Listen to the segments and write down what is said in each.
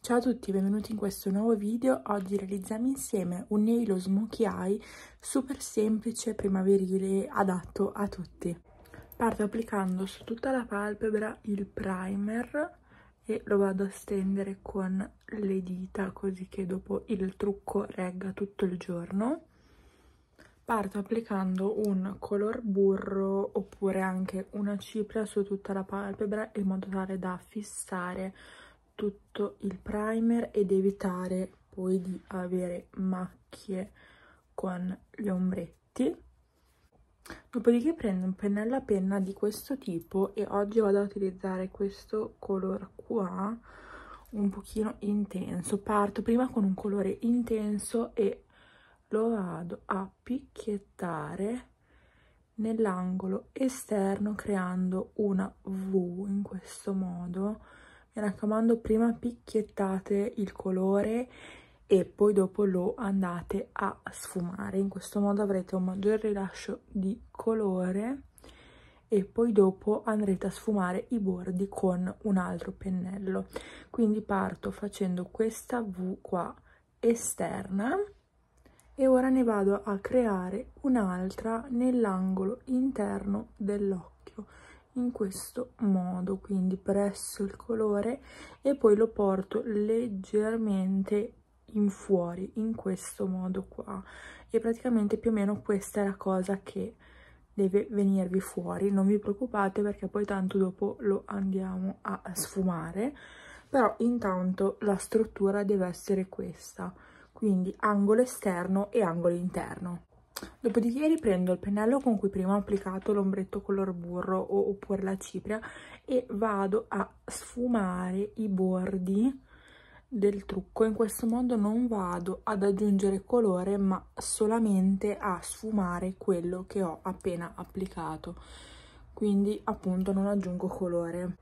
Ciao a tutti, benvenuti in questo nuovo video. Oggi realizziamo insieme un Nailo Smokey Eye super semplice, primaverile, adatto a tutti. Parto applicando su tutta la palpebra il primer e lo vado a stendere con le dita così che dopo il trucco regga tutto il giorno. Parto applicando un color burro oppure anche una cipria su tutta la palpebra in modo tale da fissare tutto il primer ed evitare poi di avere macchie con gli ombretti. Dopodiché prendo un pennello a penna di questo tipo e oggi vado ad utilizzare questo color qua un pochino intenso. Parto prima con un colore intenso e lo vado a picchiettare nell'angolo esterno creando una V in questo modo mi raccomando prima picchiettate il colore e poi dopo lo andate a sfumare in questo modo avrete un maggior rilascio di colore e poi dopo andrete a sfumare i bordi con un altro pennello quindi parto facendo questa V qua esterna e ora ne vado a creare un'altra nell'angolo interno dell'occhio in questo modo quindi presso il colore e poi lo porto leggermente in fuori in questo modo qua e praticamente più o meno questa è la cosa che deve venirvi fuori non vi preoccupate perché poi tanto dopo lo andiamo a sfumare però intanto la struttura deve essere questa quindi angolo esterno e angolo interno Dopodiché riprendo il pennello con cui prima ho applicato l'ombretto color burro o, oppure la cipria e vado a sfumare i bordi del trucco. In questo modo non vado ad aggiungere colore ma solamente a sfumare quello che ho appena applicato. Quindi appunto non aggiungo colore.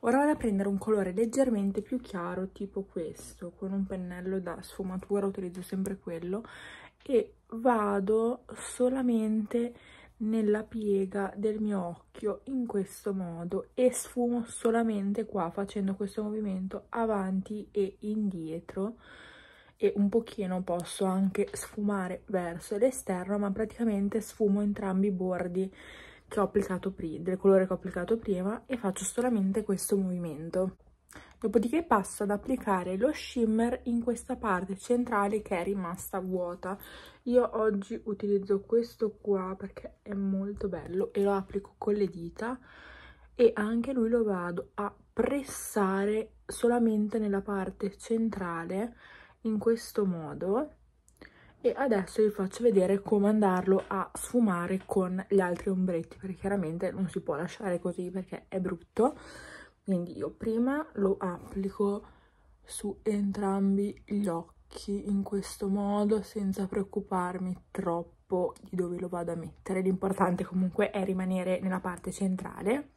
Ora vado a prendere un colore leggermente più chiaro tipo questo, con un pennello da sfumatura, utilizzo sempre quello, che vado solamente nella piega del mio occhio in questo modo e sfumo solamente qua facendo questo movimento avanti e indietro e un pochino posso anche sfumare verso l'esterno ma praticamente sfumo entrambi i bordi che ho applicato del colore che ho applicato prima e faccio solamente questo movimento dopodiché passo ad applicare lo shimmer in questa parte centrale che è rimasta vuota io oggi utilizzo questo qua perché è molto bello e lo applico con le dita e anche lui lo vado a pressare solamente nella parte centrale in questo modo e adesso vi faccio vedere come andarlo a sfumare con gli altri ombretti perché chiaramente non si può lasciare così perché è brutto quindi io prima lo applico su entrambi gli occhi in questo modo senza preoccuparmi troppo di dove lo vado a mettere. L'importante comunque è rimanere nella parte centrale.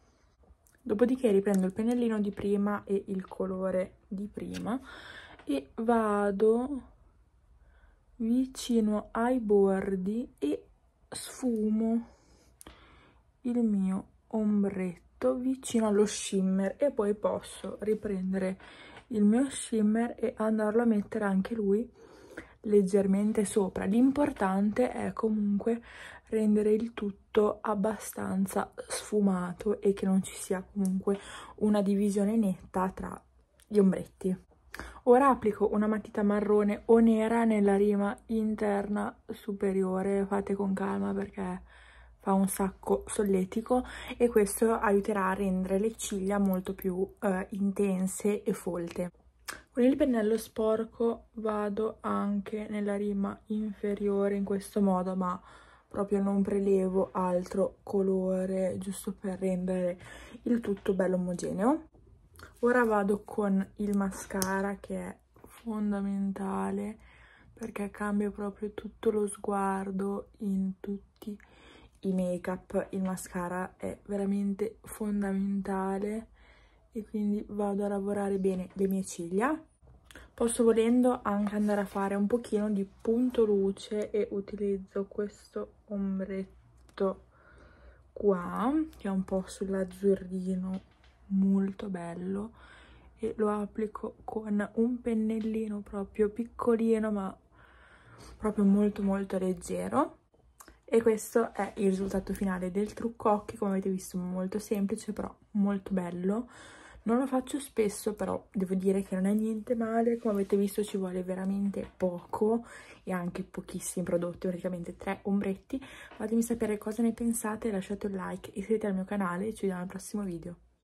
Dopodiché riprendo il pennellino di prima e il colore di prima e vado vicino ai bordi e sfumo il mio ombretto molto vicino allo shimmer e poi posso riprendere il mio shimmer e andarlo a mettere anche lui leggermente sopra l'importante è comunque rendere il tutto abbastanza sfumato e che non ci sia comunque una divisione netta tra gli ombretti ora applico una matita marrone o nera nella rima interna superiore fate con calma perché fa un sacco solletico e questo aiuterà a rendere le ciglia molto più eh, intense e folte. Con il pennello sporco vado anche nella rima inferiore in questo modo, ma proprio non prelevo altro colore giusto per rendere il tutto bello omogeneo. Ora vado con il mascara che è fondamentale perché cambia proprio tutto lo sguardo in tutti i make up, il mascara è veramente fondamentale e quindi vado a lavorare bene le mie ciglia. Posso volendo anche andare a fare un pochino di punto luce e utilizzo questo ombretto qua che è un po' sull'azzurrino molto bello e lo applico con un pennellino proprio piccolino ma proprio molto molto leggero e questo è il risultato finale del trucco occhi come avete visto molto semplice però molto bello non lo faccio spesso però devo dire che non è niente male come avete visto ci vuole veramente poco e anche pochissimi prodotti praticamente tre ombretti fatemi sapere cosa ne pensate lasciate un like iscrivetevi al mio canale e ci vediamo al prossimo video